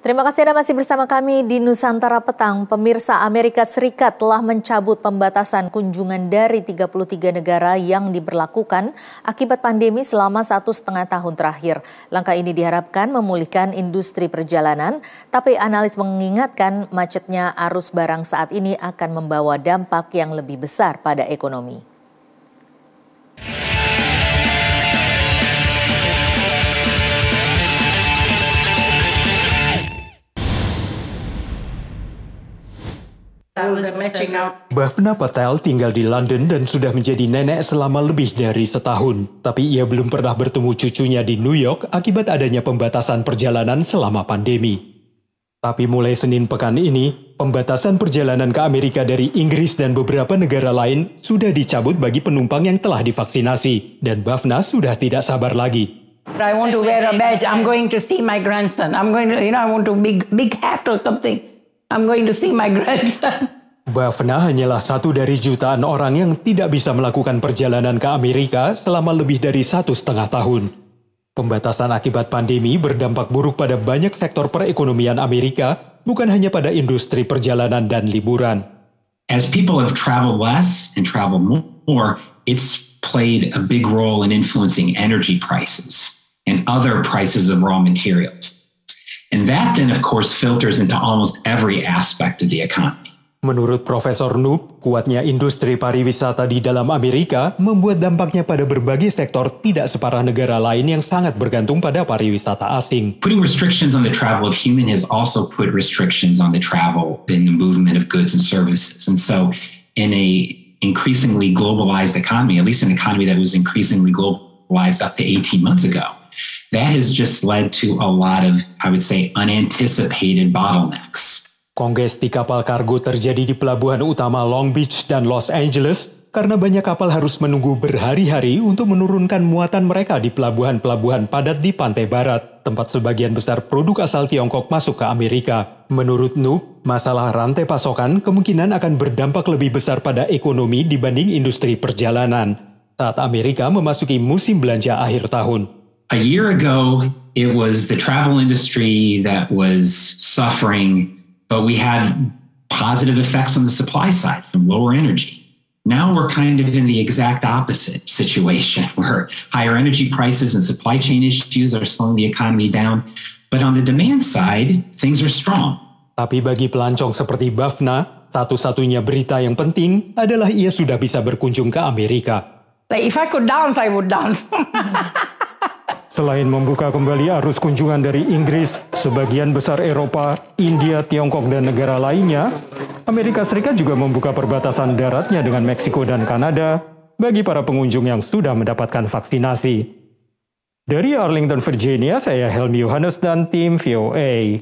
Terima kasih Anda masih bersama kami di Nusantara Petang. Pemirsa Amerika Serikat telah mencabut pembatasan kunjungan dari 33 negara yang diberlakukan akibat pandemi selama satu setengah tahun terakhir. Langkah ini diharapkan memulihkan industri perjalanan, tapi analis mengingatkan macetnya arus barang saat ini akan membawa dampak yang lebih besar pada ekonomi. was Bhavna Patel tinggal di London dan sudah menjadi nenek selama lebih dari setahun. Tapi ia belum pernah bertemu cucunya di New York akibat adanya pembatasan perjalanan selama pandemi. Tapi mulai Senin pekan ini, pembatasan perjalanan ke Amerika dari Inggris dan beberapa negara lain sudah dicabut bagi penumpang yang telah divaksinasi, dan Bafna sudah tidak sabar lagi. I want to wear a badge. I'm going to see my grandson. I'm going to, you know, I want to big big hat or something. I'm going to see my grandson. Bafna hanyalah satu dari jutaan orang yang tidak bisa melakukan perjalanan ke Amerika selama lebih dari satu setengah tahun. Pembatasan akibat pandemi berdampak buruk pada banyak sektor perekonomian Amerika, bukan hanya pada industri perjalanan dan liburan. As people have traveled less and traveled more, it's played a big role in influencing energy prices and other prices of raw materials. And that then, of course, filters into almost every aspect of the economy. Menurut Profesor Noob, kuatnya industri pariwisata di dalam Amerika membuat dampaknya pada berbagai sektor tidak separah negara lain yang sangat bergantung pada pariwisata asing. Putting restrictions on the travel of human has also put restrictions on the travel in the movement of goods and services. And so in a increasingly globalized economy, at least an economy that was increasingly globalized up to 18 months ago, that has just led to a lot of, I would say, unanticipated bottlenecks. Kongres di kapal kargo terjadi di pelabuhan utama Long Beach dan Los Angeles karena banyak kapal harus menunggu berhari-hari untuk menurunkan muatan mereka di pelabuhan-pelabuhan padat di pantai barat, tempat sebagian besar produk asal Tiongkok masuk ke Amerika. Menurut Nu, masalah rantai pasokan kemungkinan akan berdampak lebih besar pada ekonomi dibanding industri perjalanan saat Amerika memasuki musim belanja akhir tahun. a year ago, it was the travel industry that was suffering, but we had positive effects on the supply side from lower energy. Now we're kind of in the exact opposite situation where higher energy prices and supply chain issues are slowing the economy down. But on the demand side, things are strong. Tapi bagi pelancong seperti Bafna, satu-satunya berita yang penting adalah ia sudah bisa berkunjung ke Amerika. Like if I could dance, I would dance. Selain membuka kembali arus kunjungan dari Inggris, sebagian besar Eropa, India, Tiongkok, dan negara lainnya, Amerika Serikat juga membuka perbatasan daratnya dengan Meksiko dan Kanada bagi para pengunjung yang sudah mendapatkan vaksinasi. Dari Arlington, Virginia, saya Helmi Yohanes dan tim VOA.